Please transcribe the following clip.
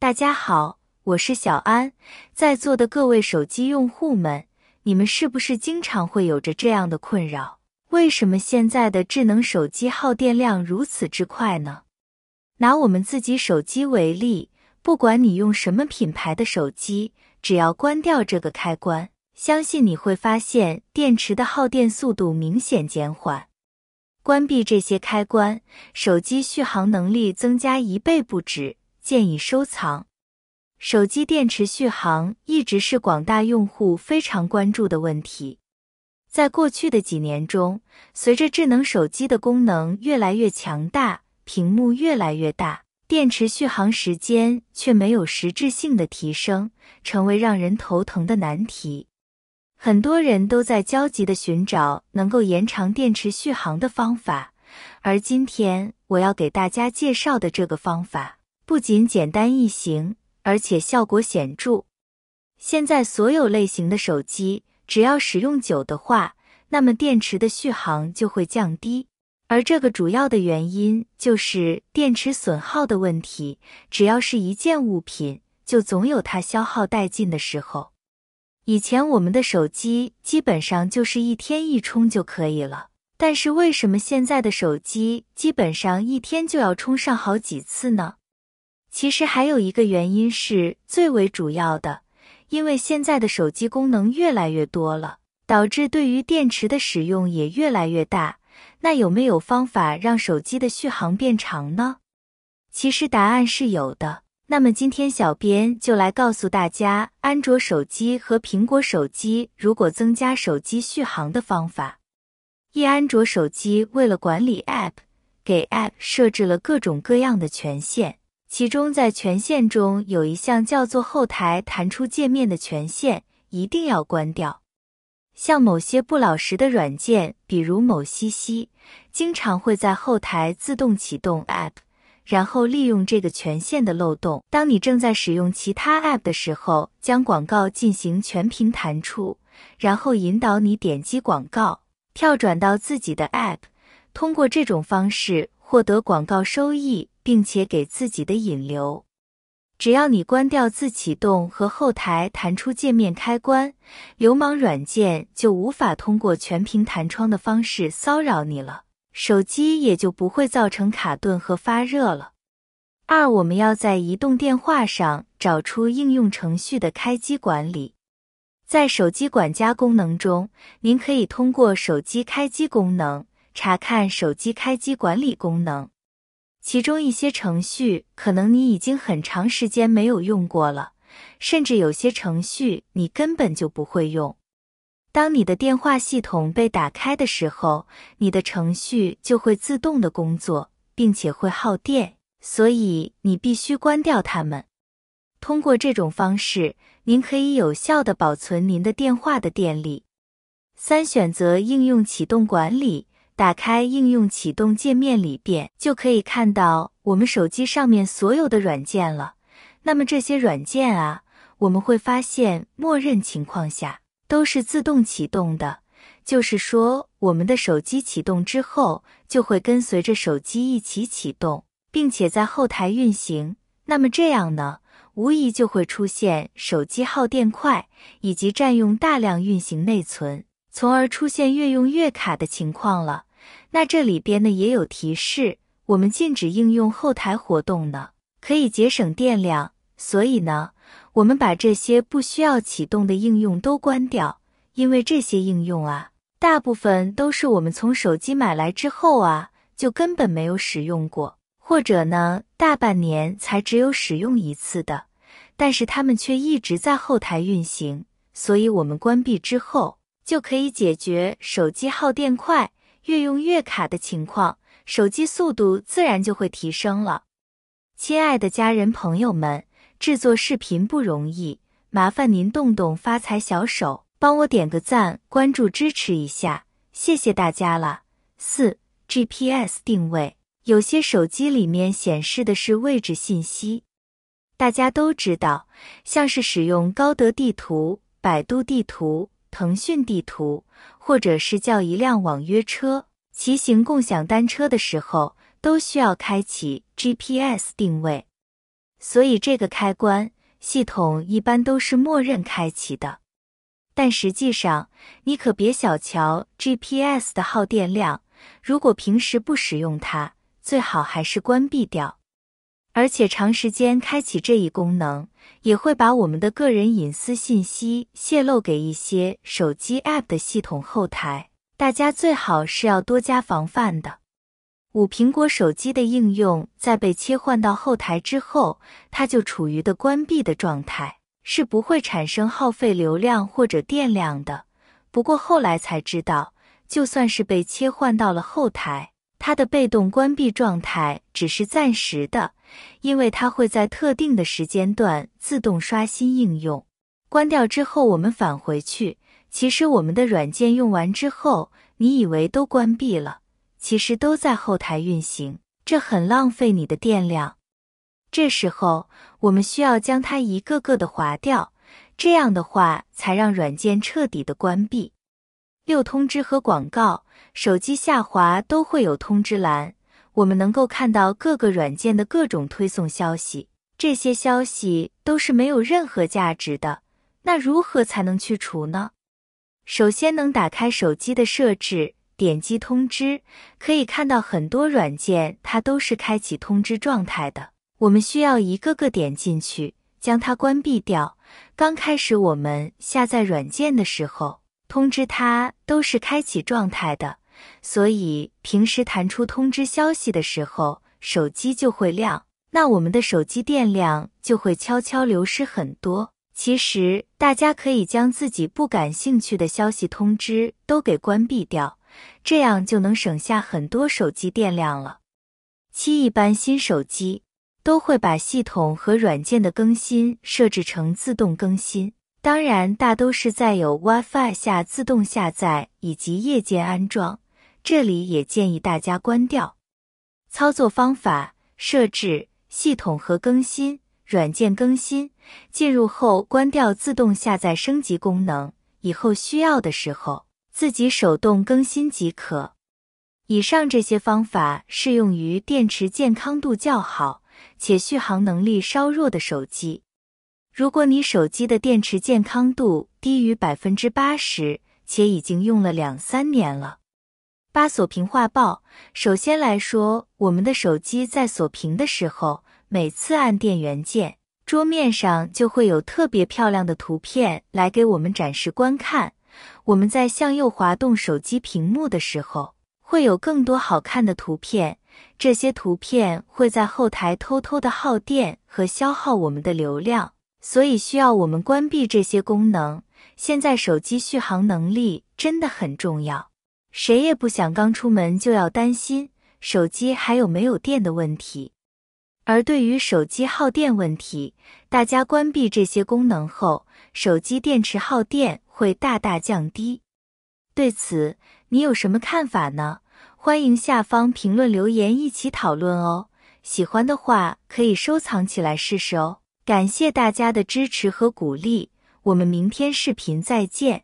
大家好，我是小安。在座的各位手机用户们，你们是不是经常会有着这样的困扰？为什么现在的智能手机耗电量如此之快呢？拿我们自己手机为例，不管你用什么品牌的手机，只要关掉这个开关，相信你会发现电池的耗电速度明显减缓。关闭这些开关，手机续航能力增加一倍不止。建议收藏。手机电池续航一直是广大用户非常关注的问题。在过去的几年中，随着智能手机的功能越来越强大，屏幕越来越大，电池续航时间却没有实质性的提升，成为让人头疼的难题。很多人都在焦急的寻找能够延长电池续航的方法，而今天我要给大家介绍的这个方法。不仅简单易行，而且效果显著。现在所有类型的手机，只要使用久的话，那么电池的续航就会降低。而这个主要的原因就是电池损耗的问题。只要是一件物品，就总有它消耗殆尽的时候。以前我们的手机基本上就是一天一充就可以了，但是为什么现在的手机基本上一天就要充上好几次呢？其实还有一个原因是最为主要的，因为现在的手机功能越来越多了，导致对于电池的使用也越来越大。那有没有方法让手机的续航变长呢？其实答案是有的。那么今天小编就来告诉大家，安卓手机和苹果手机如果增加手机续航的方法。一、安卓手机为了管理 App，给 App 设置了各种各样的权限。其中，在权限中有一项叫做“后台弹出界面”的权限，一定要关掉。像某些不老实的软件，比如某西西，经常会在后台自动启动 App，然后利用这个权限的漏洞，当你正在使用其他 App 的时候，将广告进行全屏弹出，然后引导你点击广告，跳转到自己的 App，通过这种方式。获得广告收益，并且给自己的引流。只要你关掉自启动和后台弹出界面开关，流氓软件就无法通过全屏弹窗的方式骚扰你了，手机也就不会造成卡顿和发热了。二，我们要在移动电话上找出应用程序的开机管理。在手机管家功能中，您可以通过手机开机功能。查看手机开机管理功能，其中一些程序可能你已经很长时间没有用过了，甚至有些程序你根本就不会用。当你的电话系统被打开的时候，你的程序就会自动的工作，并且会耗电，所以你必须关掉它们。通过这种方式，您可以有效的保存您的电话的电力。三、选择应用启动管理。打开应用启动界面里边，就可以看到我们手机上面所有的软件了。那么这些软件啊，我们会发现，默认情况下都是自动启动的，就是说我们的手机启动之后，就会跟随着手机一起启动，并且在后台运行。那么这样呢，无疑就会出现手机耗电快，以及占用大量运行内存，从而出现越用越卡的情况了。那这里边呢也有提示，我们禁止应用后台活动呢，可以节省电量。所以呢，我们把这些不需要启动的应用都关掉，因为这些应用啊，大部分都是我们从手机买来之后啊，就根本没有使用过，或者呢，大半年才只有使用一次的，但是他们却一直在后台运行，所以我们关闭之后，就可以解决手机耗电快。越用越卡的情况，手机速度自然就会提升了。亲爱的家人朋友们，制作视频不容易，麻烦您动动发财小手，帮我点个赞、关注支持一下，谢谢大家了。四 GPS 定位，有些手机里面显示的是位置信息，大家都知道，像是使用高德地图、百度地图。腾讯地图，或者是叫一辆网约车、骑行共享单车的时候，都需要开启 GPS 定位，所以这个开关系统一般都是默认开启的。但实际上，你可别小瞧 GPS 的耗电量，如果平时不使用它，最好还是关闭掉。而且长时间开启这一功能，也会把我们的个人隐私信息泄露给一些手机 App 的系统后台。大家最好是要多加防范的。五、苹果手机的应用在被切换到后台之后，它就处于的关闭的状态，是不会产生耗费流量或者电量的。不过后来才知道，就算是被切换到了后台。它的被动关闭状态只是暂时的，因为它会在特定的时间段自动刷新应用。关掉之后，我们返回去，其实我们的软件用完之后，你以为都关闭了，其实都在后台运行，这很浪费你的电量。这时候，我们需要将它一个个的划掉，这样的话才让软件彻底的关闭。六通知和广告，手机下滑都会有通知栏，我们能够看到各个软件的各种推送消息，这些消息都是没有任何价值的。那如何才能去除呢？首先，能打开手机的设置，点击通知，可以看到很多软件它都是开启通知状态的，我们需要一个个点进去，将它关闭掉。刚开始我们下载软件的时候。通知它都是开启状态的，所以平时弹出通知消息的时候，手机就会亮，那我们的手机电量就会悄悄流失很多。其实大家可以将自己不感兴趣的消息通知都给关闭掉，这样就能省下很多手机电量了。七一般新手机都会把系统和软件的更新设置成自动更新。当然，大都是在有 WiFi 下自动下载以及夜间安装，这里也建议大家关掉。操作方法：设置、系统和更新、软件更新，进入后关掉自动下载升级功能，以后需要的时候自己手动更新即可。以上这些方法适用于电池健康度较好且续航能力稍弱的手机。如果你手机的电池健康度低于百分之八十，且已经用了两三年了，八锁屏画报。首先来说，我们的手机在锁屏的时候，每次按电源键，桌面上就会有特别漂亮的图片来给我们展示观看。我们在向右滑动手机屏幕的时候，会有更多好看的图片。这些图片会在后台偷偷的耗电和消耗我们的流量。所以需要我们关闭这些功能。现在手机续航能力真的很重要，谁也不想刚出门就要担心手机还有没有电的问题。而对于手机耗电问题，大家关闭这些功能后，手机电池耗电会大大降低。对此，你有什么看法呢？欢迎下方评论留言一起讨论哦。喜欢的话可以收藏起来试试哦。感谢大家的支持和鼓励，我们明天视频再见。